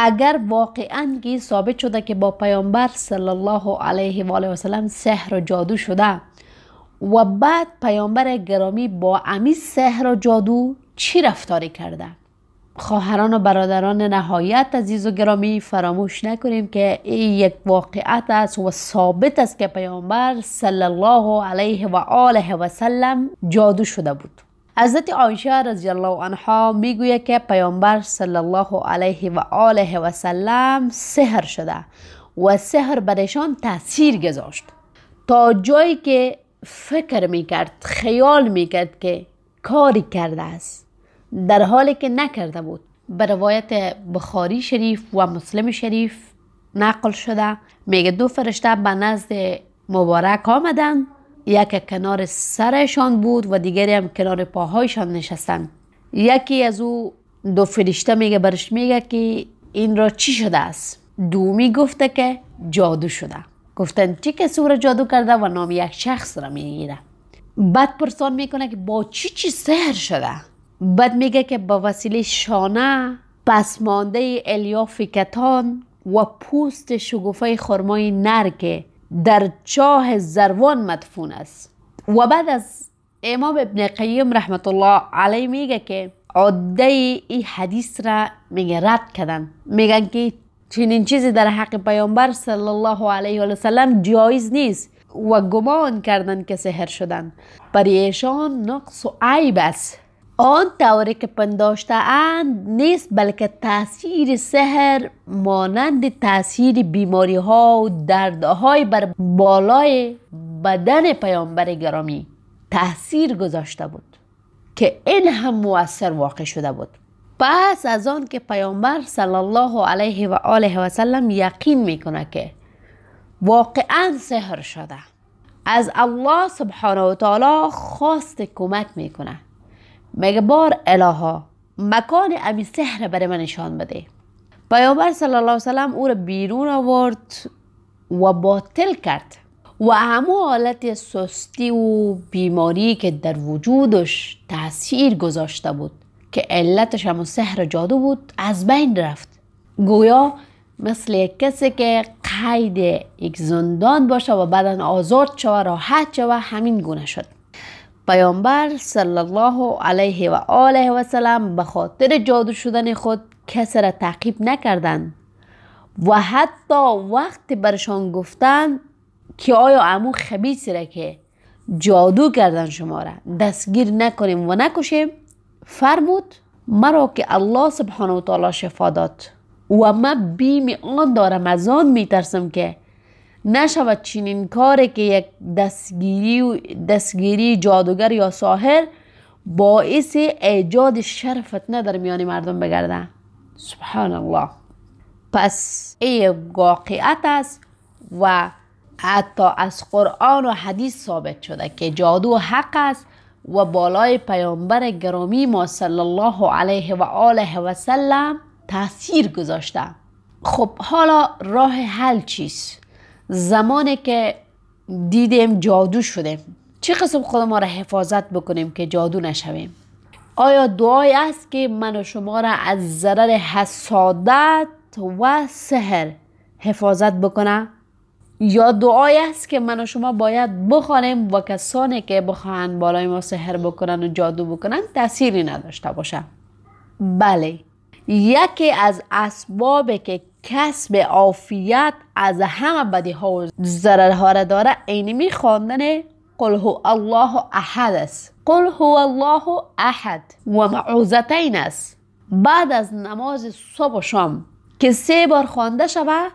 اگر واقعا که ثابت شده که با پیامبر صلی الله علیه و آله و سلم سحر و جادو شده و بعد پیامبر گرامی با امی سحر و جادو چی رفتاری کرده خواهران و برادران نهایت عزیز و گرامی فراموش نکنیم که این یک واقعیت است و ثابت است که پیامبر صلی الله علیه و آله و سلم جادو شده بود حضرت عایشه رضی الله عنها میگوید که پیامبر صلی الله علیه و آله و سلم سحر شده و سحر برشان تاثیر گذاشت تا جایی که فکر میکرد خیال میکرد که کاری کرده است در حالی که نکرده بود به روایت بخاری شریف و مسلم شریف نقل شده میگه دو فرشته به نزد مبارک آمدند یک کنار سرشان بود و دیگری هم کنار پاهایشان نشستن یکی از او دو فرشته میگه برش میگه که این را چی شده است دومی گفته که جادو شده گفتن چی کسی را جادو کرده و نام یک شخص را میگیره بعد پرسان میکنه که با چی چی سهر شده بعد میگه که با وسیله شانه پسمانده الیاف کتان و پوست شگوفه خرمای نر در چاه زروان مدفون است و بعد از امام ابن قیم رحمت الله علیه میگه که عده این حدیث را میگه رد کردن میگن که چنین چیزی در حق پیامبر صلی الله علیه و سلم جایز نیست و گمان کردن که سهر شدن پریشان ایشان نقص و عیب است آن طوری که پنداشته اند نیست بلکه تاثیر سهر مانند تاثیر بیماری ها و دردهای بر بالای بدن پیامبر گرامی تاثیر گذاشته بود که این هم موثر واقع شده بود پس از آن که پیامبر صلی الله علیه و آله و سلم یقین میکنه که واقعا سهر شده از الله سبحانه و تعالی خواست کمک میکنه میگه بار الها مکان امی سحر برای من نشان بده پیامبر صلی الله علیه وسلم او را بیرون آورد و باطل کرد و همه حالت سستی و بیماری که در وجودش تاثیر گذاشته بود که علتش هم سحر جادو بود از بین رفت گویا مثل کسی که قید یک زندان باشه و بدن آزاد شوه راحت و همین گونه شد پیامبر صلی الله علیه و آله و سلم به خاطر جادو شدن خود کس را تعقیب نکردند و حتی وقت برشان گفتند که آیا امو خبیث را که جادو کردن شما را دستگیر نکنیم و نکشیم فرمود مرا که الله سبحانه و تعالی شفا داد و من بیم آن دارم از آن میترسم که نشود چنین کاری که یک دستگیری, دستگیری جادوگر یا ساحر باعث ایجاد شر فتنه در میان مردم بگرده سبحان الله پس ای واقعیت است و حتی از قرآن و حدیث ثابت شده که جادو حق است و بالای پیامبر گرامی ما صلی الله علیه و آله و سلم تاثیر گذاشته خب حالا راه حل چیست زمانی که دیدیم جادو شده چه قسم خود ما را حفاظت بکنیم که جادو نشویم آیا دعای است که من و شما را از ضرر حسادت و سحر حفاظت بکنه یا دعای است که من و شما باید بخوانیم و کسانی که بخواهند بالای ما سحر بکنن و جادو بکنن تأثیری نداشته باشه بله یکی از اسبابی که کسب عافیت از همه بدی ها و ضرر ها را داره اینمی خواندن قل هو الله احد است قل هو الله احد و معوزتین است بعد از نماز صبح و شام که سه بار خوانده شوه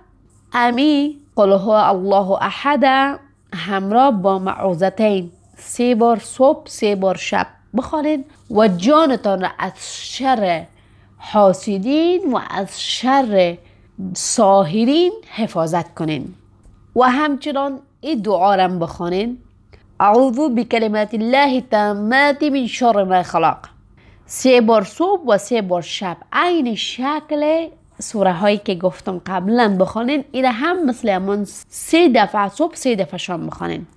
امی قل هو الله احد همراه با معوزتین سه بار صبح سه بار شب بخوانید و جانتان را از شر حاسدین و از شر ساهرین حفاظت کنین و همچنان این دعا را بخوانین اعوذ بکلمات الله تماتی من شر ما سه بار صبح و سه بار شب عین شکل سوره هایی که گفتم قبلا بخوانین این هم مثل همون سه دفعه صبح سه دفعه شام بخونین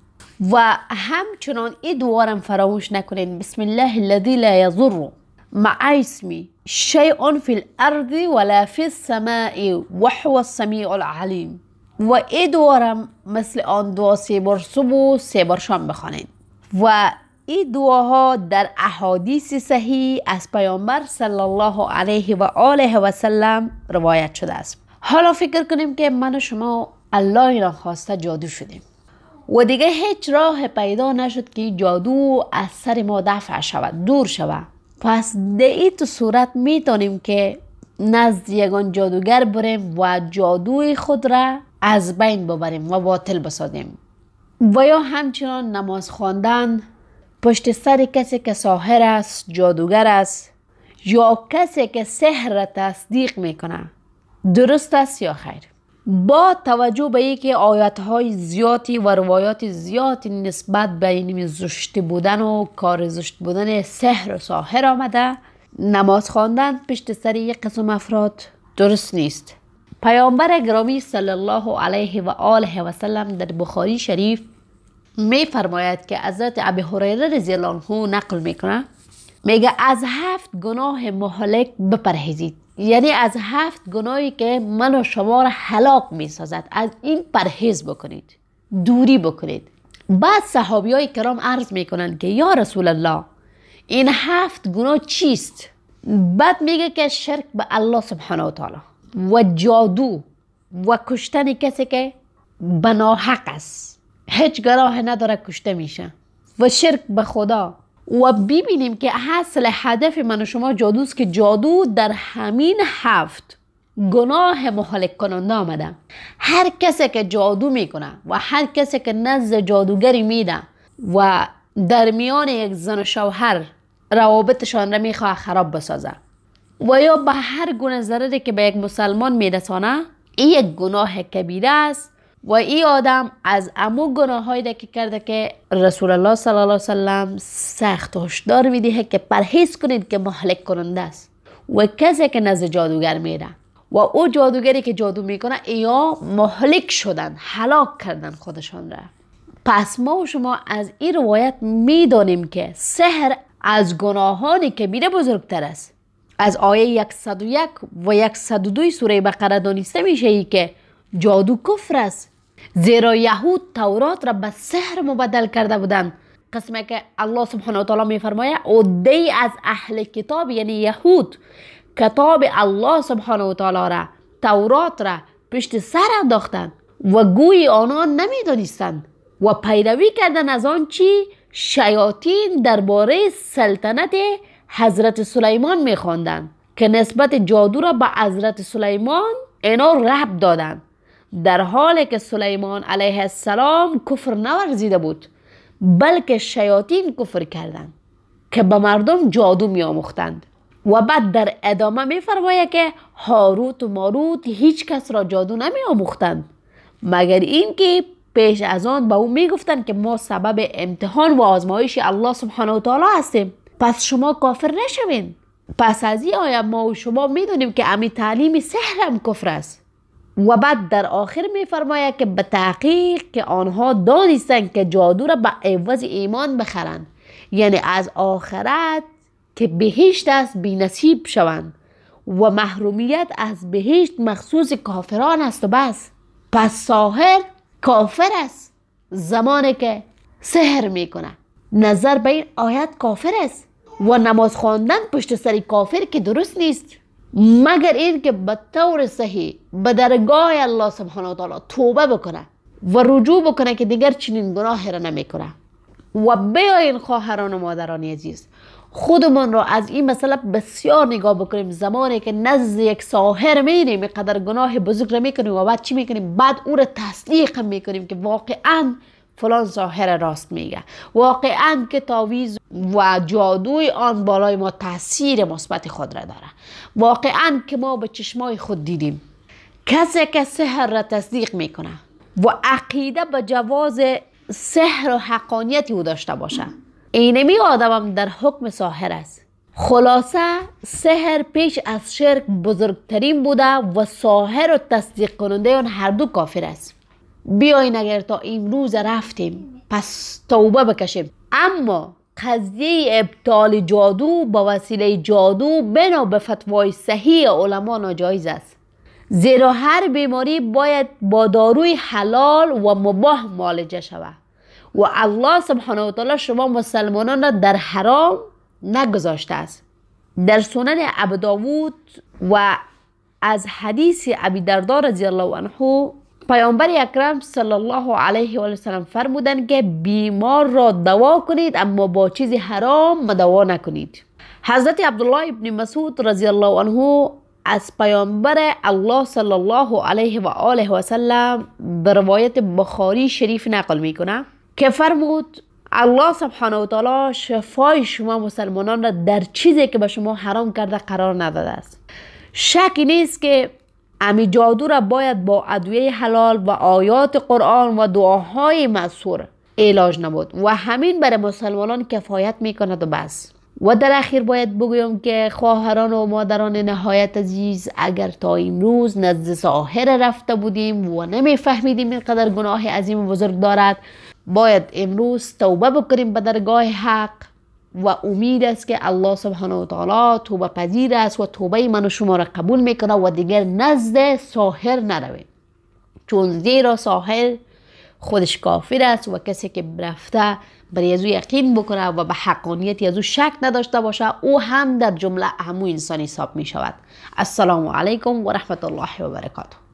و همچنان این دعا را فراموش نکنین بسم الله الذی لا یضر مع اسمي شيء في الأرض ولا في السماء وهو السميع العليم و ای دوارم مثل آن دعا سه بار صبح و سه بار شام بخوانید و این دعاها در احادیث صحیح از پیامبر صلی الله علیه و آله و سلم روایت شده است حالا فکر کنیم که من و شما الله خواسته جادو شدیم و دیگه هیچ راه پیدا نشد که جادو از سر ما دفع شود دور شود پس ای تو صورت میتونیم که نزد یگان جادوگر بریم و جادوی خود را از بین ببریم و باطل بسادیم و یا همچنان نماز خواندن پشت سر کسی که ساحر است جادوگر است یا کسی که سحر را تصدیق میکنه درست است یا خیر با توجه به ای که آیت های زیادی و روایات زیادی نسبت به این زشت بودن و کار زشت بودن سحر و ساحر آمده نماز خواندن پشت سر یک قسم افراد درست نیست پیامبر گرامی صلی الله علیه و آله و سلم در بخاری شریف می فرماید که حضرت ابی هریره رضی الله نقل میکنه میگه از هفت گناه مهلک بپرهیزید یعنی از هفت گناهی که من و شما را حلاق می سازد از این پرهیز بکنید دوری بکنید بعد صحابی های کرام عرض می کنند که یا رسول الله این هفت گناه چیست؟ بعد میگه که شرک به الله سبحانه و تعالی و جادو و کشتن کسی که بناحق است هیچ گناه نداره کشته میشه و شرک به خدا و ببینیم که اصل هدف من و شما جادوست که جادو در همین هفت گناه مخالک کننده آمده هر کسی که جادو میکنه و هر کسی که نزد جادوگری میده و در میان یک زن و شوهر روابطشان را میخواه خراب بسازه و یا به هر گونه ضرری که به یک مسلمان میرسانه این یک گناه کبیره است و این آدم از امو گناه ده که کرده که رسول الله صلی الله علیه و سخت هشدار میده که پرهیز کنید که محلک کننده است و کسی که نزد جادوگر میره و او جادوگری که جادو میکنه ایا محلک شدن هلاک کردن خودشان را پس ما و شما از این روایت میدانیم که سهر از گناهانی کبیره بزرگتر است از آیه 101 و 102 سوره بقره دانسته میشه ای که جادو کفر است زیرا یهود تورات را به سحر مبدل کرده بودند قسمه که الله سبحانه و تعالی می فرماید از اهل کتاب یعنی یهود کتاب الله سبحانه و تعالی را تورات را پشت سر انداختند و گوی آنها دانستند و پیروی کردن از آن چی شیاطین درباره سلطنت حضرت سلیمان میخواندند که نسبت جادو را به حضرت سلیمان اینا رب دادند در حالی که سلیمان علیه السلام کفر نورزیده بود بلکه شیاطین کفر کردند که به مردم جادو می آموختند و بعد در ادامه می که هاروت و ماروت هیچ کس را جادو نمی آموختند مگر اینکه پیش از آن به او می گفتند که ما سبب امتحان و آزمایش الله سبحانه و تعالی هستیم پس شما کافر نشوین پس از این آیا ما و شما میدونیم که امی تعلیم سحرم کفر است و بعد در آخر می که به تحقیق که آنها دانستند که جادو را به عوض ایمان بخرند یعنی از آخرت که بهشت است بی نصیب شوند و محرومیت از بهشت مخصوص کافران است و بس پس ساهر کافر است زمانی که سحر میکنه نظر به این آیت کافر است و نماز خواندن پشت سری کافر که درست نیست مگر این که به طور صحیح به درگاه الله سبحانه و تعالی توبه بکنه و رجوع بکنه که دیگر چنین گناهی را نمیکنه و بیاین خواهران و مادران عزیز خودمان را از این مسئله بسیار نگاه بکنیم زمانی که نزد یک ساحر میریم قدر گناه بزرگ را میکنیم و بعد چی میکنیم بعد او را می میکنیم که واقعاً فلان ظاهر راست میگه واقعا که تاویز و جادوی آن بالای ما تاثیر مثبت خود را داره واقعا که ما به چشمای خود دیدیم کسی که سحر را تصدیق میکنه و عقیده به جواز سحر و حقانیتی او داشته باشه اینمی آدمم در حکم ساحر است خلاصه سحر پیش از شرک بزرگترین بوده و ساحر و تصدیق کننده آن هر دو کافر است بیاین اگر تا امروز رفتیم پس توبه بکشیم اما قضیه ابطال جادو با وسیله جادو بنا به فتوای صحیح علما ناجایز است زیرا هر بیماری باید با داروی حلال و مباه معالجه شود و الله سبحانه و تعالی شما مسلمانان را در حرام نگذاشته است در سنن داوود و از حدیث ابی دردار رضی الله عنه پیامبر اکرم صلی الله علیه و سلم فرمودند که بیمار را دوا کنید اما با چیز حرام مداوا نکنید حضرت عبدالله ابن مسعود رضی الله عنه از پیامبر الله صلی الله علیه و آله و سلم به روایت بخاری شریف نقل میکنه که فرمود الله سبحانه و تعالی شفای شما مسلمانان را در چیزی که به شما حرام کرده قرار نداده است شکی نیست که امی جادو را باید با ادویه حلال و آیات قرآن و دعاهای مصور علاج نمود و همین برای مسلمانان کفایت می و بس و در اخیر باید بگویم که خواهران و مادران نهایت عزیز اگر تا این روز نزد ساحر رفته بودیم و نمیفهمیدیم اینقدر گناه عظیم و بزرگ دارد باید امروز توبه بکنیم به درگاه حق و امید است که الله سبحانه و تعالی توبه پذیر است و توبه من و شما را قبول میکنه و دیگر نزد ساحر نرویم چون زیرا ساحر خودش کافر است و کسی که رفته بر یزو یقین بکنه و به حقانیت او شک نداشته باشه او هم در جمله همو انسان حساب می شود السلام علیکم و رحمت الله و برکاته